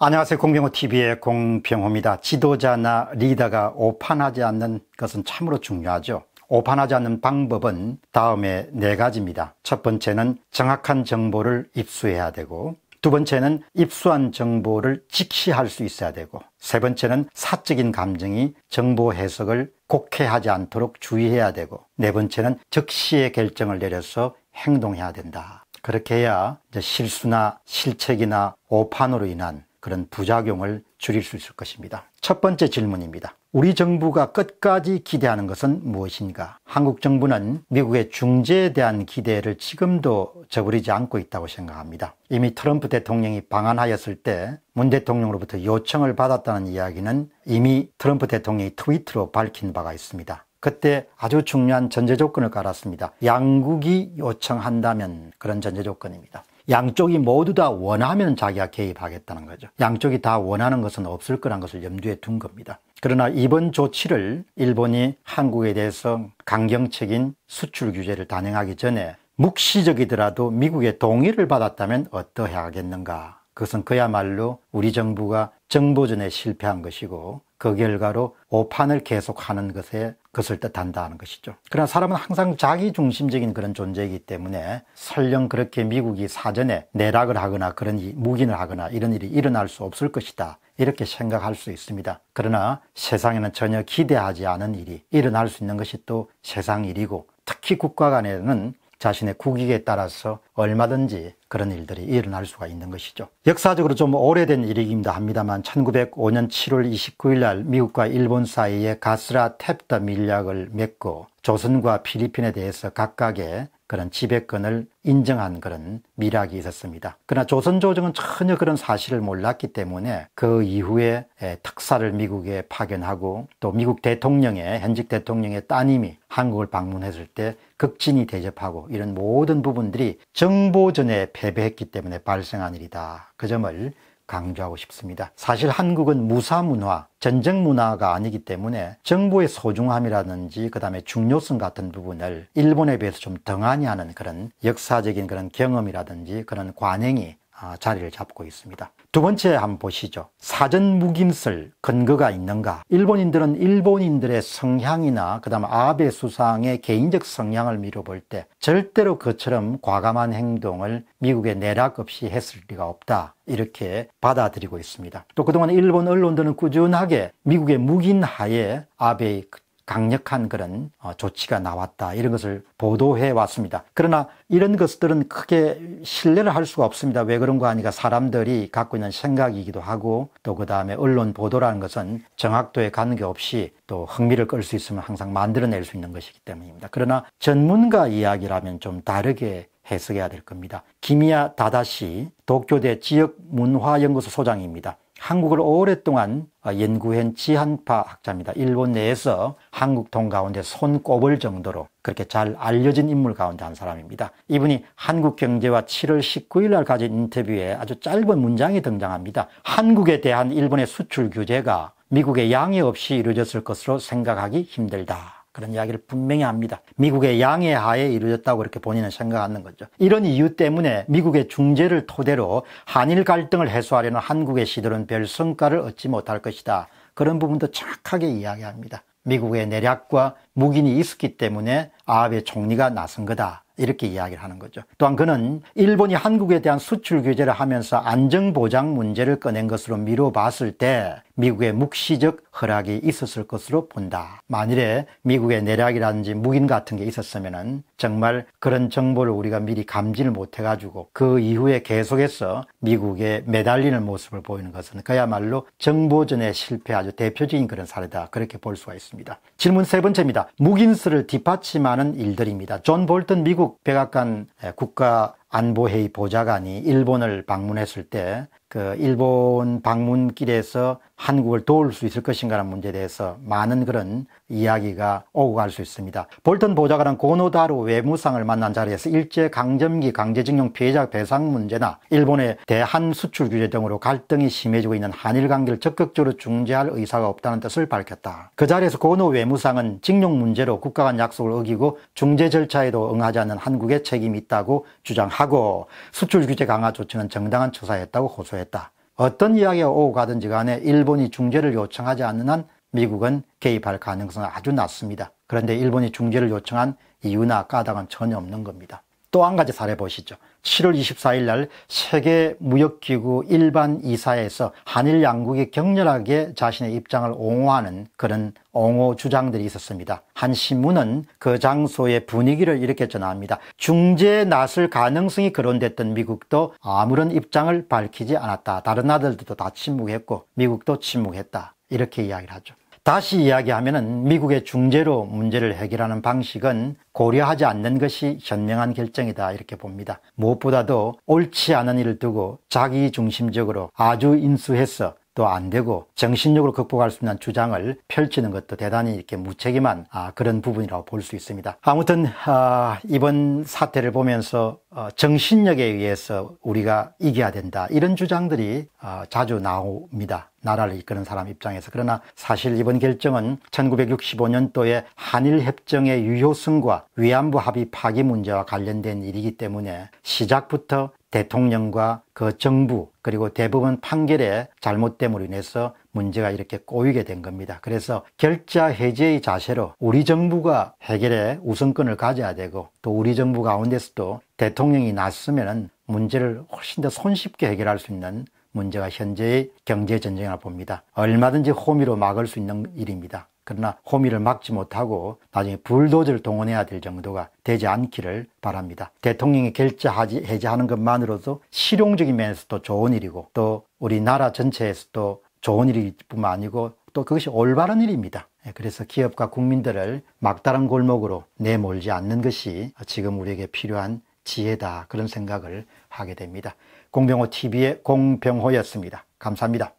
안녕하세요. 공병호TV의 공병호입니다. 지도자나 리더가 오판하지 않는 것은 참으로 중요하죠. 오판하지 않는 방법은 다음에 네 가지입니다. 첫 번째는 정확한 정보를 입수해야 되고, 두 번째는 입수한 정보를 직시할 수 있어야 되고, 세 번째는 사적인 감정이 정보 해석을 곡해하지 않도록 주의해야 되고, 네 번째는 즉시의 결정을 내려서 행동해야 된다. 그렇게 해야 실수나 실책이나 오판으로 인한 그런 부작용을 줄일 수 있을 것입니다. 첫 번째 질문입니다. 우리 정부가 끝까지 기대하는 것은 무엇인가? 한국 정부는 미국의 중재에 대한 기대를 지금도 저버리지 않고 있다고 생각합니다. 이미 트럼프 대통령이 방한하였을 때 문 대통령으로부터 요청을 받았다는 이야기는 이미 트럼프 대통령이 트위트로 밝힌 바가 있습니다. 그때 아주 중요한 전제 조건을 깔았습니다. 양국이 요청한다면 그런 전제 조건입니다. 양쪽이 모두 다 원하면 자기가 개입하겠다는 거죠. 양쪽이 다 원하는 것은 없을 거란 것을 염두에 둔 겁니다. 그러나 이번 조치를 일본이 한국에 대해서 강경책인 수출 규제를 단행하기 전에 묵시적이더라도 미국의 동의를 받았다면 어떠해야겠는가? 그것은 그야말로 우리 정부가 정보전에 실패한 것이고 그 결과로 오판을 계속하는 것에 것을 뜻한다는 것이죠. 그러나 사람은 항상 자기중심적인 그런 존재이기 때문에 설령 그렇게 미국이 사전에 내락을 하거나 그런 무기를 하거나 이런 일이 일어날 수 없을 것이다. 이렇게 생각할 수 있습니다. 그러나 세상에는 전혀 기대하지 않은 일이 일어날 수 있는 것이 또 세상 일이고 특히 국가 간에는 자신의 국익에 따라서 얼마든지 그런 일들이 일어날 수가 있는 것이죠. 역사적으로 좀 오래된 일이기도 합니다만 1905년 7월 29일 날 미국과 일본 사이에 가스라 탭다 밀약을 맺고 조선과 필리핀에 대해서 각각의 그런 지배권을 인정한 그런 미락이 있었습니다. 그러나 조선 조정은 전혀 그런 사실을 몰랐기 때문에 그 이후에 예, 특사를 미국에 파견하고 또 미국 대통령의 현직 대통령의 따님이 한국을 방문했을 때 극진히 대접하고 이런 모든 부분들이 정보전에 패배했기 때문에 발생한 일이다. 그 점을 강조하고 싶습니다. 사실 한국은 무사 문화, 전쟁 문화가 아니기 때문에 정부의 소중함이라든지 그 다음에 중요성 같은 부분을 일본에 비해서 좀 덩하니 하는 그런 역사적인 그런 경험이라든지 그런 관행이 아, 자리를 잡고 있습니다. 두 번째 한번 보시죠. 사전 묵임설 근거가 있는가? 일본인들은 일본인들의 성향이나 그다음 아베 수상의 개인적 성향을 미뤄볼 때 절대로 그처럼 과감한 행동을 미국의 내락 없이 했을 리가 없다. 이렇게 받아들이고 있습니다. 또 그동안 일본 언론들은 꾸준하게 미국의 묵인 하에 아베의 강력한 그런 어, 조치가 나왔다 이런 것을 보도해 왔습니다. 그러나 이런 것들은 크게 신뢰를 할 수가 없습니다. 왜 그런가 하니까 사람들이 갖고 있는 생각이기도 하고 또 그 다음에 언론 보도라는 것은 정확도에 관계없이 또 흥미를 끌 수 있으면 항상 만들어낼 수 있는 것이기 때문입니다. 그러나 전문가 이야기라면 좀 다르게 해석해야 될 겁니다. 김이야 다다시 도쿄대 지역문화연구소 소장입니다. 한국을 오랫동안 연구한 지한파 학자입니다. 일본 내에서 한국통 가운데 손꼽을 정도로 그렇게 잘 알려진 인물 가운데 한 사람입니다. 이분이 한국경제와 7월 19일 날 가진 인터뷰에 아주 짧은 문장이 등장합니다. 한국에 대한 일본의 수출 규제가 미국의 양해 없이 이루어졌을 것으로 생각하기 힘들다. 그런 이야기를 분명히 합니다. 미국의 양해 하에 이루어졌다고 이렇게 본인은 생각하는 거죠. 이런 이유 때문에 미국의 중재를 토대로 한일 갈등을 해소하려는 한국의 시도는 별 성과를 얻지 못할 것이다. 그런 부분도 정확하게 이야기합니다. 미국의 내략과 묵인이 있었기 때문에 아베 총리가 나선 거다. 이렇게 이야기를 하는 거죠. 또한 그는 일본이 한국에 대한 수출 규제를 하면서 안정보장 문제를 꺼낸 것으로 미뤄봤을 때 미국의 묵시적 허락이 있었을 것으로 본다. 만일에 미국의 내략이라든지 묵인 같은 게있었으면 정말 그런 정보를 우리가 미리 감지를 못해가지고 그 이후에 계속해서 미국에 매달리는 모습을 보이는 것은 그야말로 정보전의 실패 아주 대표적인 그런 사례다. 그렇게 볼 수가 있습니다. 질문 세 번째입니다. 묵인수를 뒷받침하는 일들입니다. 존 볼튼 미국 한국 백악관 국가 안보회의 보좌관이 일본을 방문했을 때 그 일본 방문길에서 한국을 도울 수 있을 것인가라는 문제에 대해서 많은 그런 이야기가 오고 갈 수 있습니다. 볼턴 보좌관은 고노다로 외무상을 만난 자리에서 일제 강점기 강제징용 피해자 배상 문제나 일본의 대한 수출 규제 등으로 갈등이 심해지고 있는 한일 관계를 적극적으로 중재할 의사가 없다는 뜻을 밝혔다. 그 자리에서 고노 외무상은 징용 문제로 국가 간 약속을 어기고 중재 절차에도 응하지 않는 한국의 책임이 있다고 주장합니다. 하고 수출 규제 강화 조치는 정당한 처사였다고 호소했다. 어떤 이야기가 오고 가든지 간에 일본이 중재를 요청하지 않는 한 미국은 개입할 가능성은 아주 낮습니다. 그런데 일본이 중재를 요청한 이유나 까닭은 전혀 없는 겁니다. 또 한 가지 사례 보시죠. 7월 24일 날 세계 무역기구 일반 이사에서 한일 양국이 격렬하게 자신의 입장을 옹호하는 그런 옹호 주장들이 있었습니다. 한 신문은 그 장소의 분위기를 이렇게 전합니다. 중재에 나설 가능성이 거론됐던 미국도 아무런 입장을 밝히지 않았다. 다른 나들도다 침묵했고 미국도 침묵했다. 이렇게 이야기를 하죠. 다시 이야기하면은 미국의 중재로 문제를 해결하는 방식은 고려하지 않는 것이 현명한 결정이다 이렇게 봅니다. 무엇보다도 옳지 않은 일을 두고 자기 중심적으로 아주 인수해서 또 안 되고 정신력으로 극복할 수 있는 주장을 펼치는 것도 대단히 이렇게 무책임한 아, 그런 부분이라고 볼 수 있습니다. 아무튼 아, 이번 사태를 보면서 어, 정신력에 의해서 우리가 이겨야 된다. 이런 주장들이 어, 자주 나옵니다. 나라를 이끄는 사람 입장에서. 그러나 사실 이번 결정은 1965년도에 한일협정의 유효성과 위안부 합의 파기 문제와 관련된 일이기 때문에 시작부터 대통령과 그 정부 그리고 대부분 판결의 잘못됨으로 인해서 문제가 이렇게 꼬이게 된 겁니다. 그래서 결자 해제의 자세로 우리 정부가 해결에 우선권을 가져야 되고 또 우리 정부 가운데서도 대통령이 났으면 문제를 훨씬 더 손쉽게 해결할 수 있는 문제가 현재의 경제전쟁이라 고 봅니다. 얼마든지 호미로 막을 수 있는 일입니다. 그러나 호미를 막지 못하고 나중에 불도저를 동원해야 될 정도가 되지 않기를 바랍니다. 대통령이 결제하지 해제하는 것만으로도 실용적인 면에서도 좋은 일이고 또 우리 나라 전체에서도 좋은 일이뿐만 아니고 또 그것이 올바른 일입니다. 예, 그래서 기업과 국민들을 막다른 골목으로 내몰지 않는 것이 지금 우리에게 필요한 지혜다 그런 생각을 하게 됩니다. 공병호 TV의 공병호였습니다. 감사합니다.